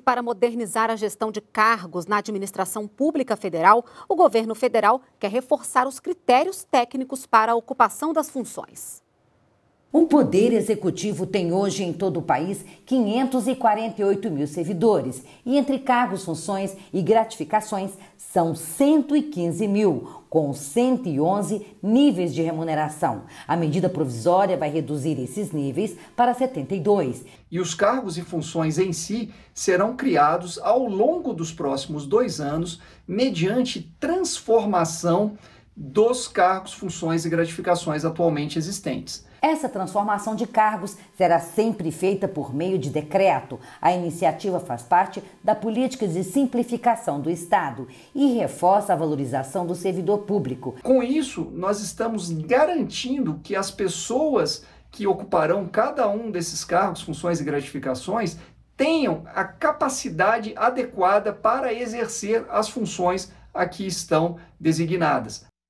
E para modernizar a gestão de cargos na administração pública federal, o governo federal quer reforçar os critérios técnicos para a ocupação das funções. O Poder Executivo tem hoje em todo o país 548 mil servidores e entre cargos, funções e gratificações são 115 mil, com 111 níveis de remuneração. A medida provisória vai reduzir esses níveis para 72. E os cargos e funções em si serão criados ao longo dos próximos dois anos mediante transformação dos cargos, funções e gratificações atualmente existentes. Essa transformação de cargos será sempre feita por meio de decreto. A iniciativa faz parte da política de simplificação do Estado e reforça a valorização do servidor público. Com isso, nós estamos garantindo que as pessoas que ocuparão cada um desses cargos, funções e gratificações tenham a capacidade adequada para exercer as funções a que estão designadas.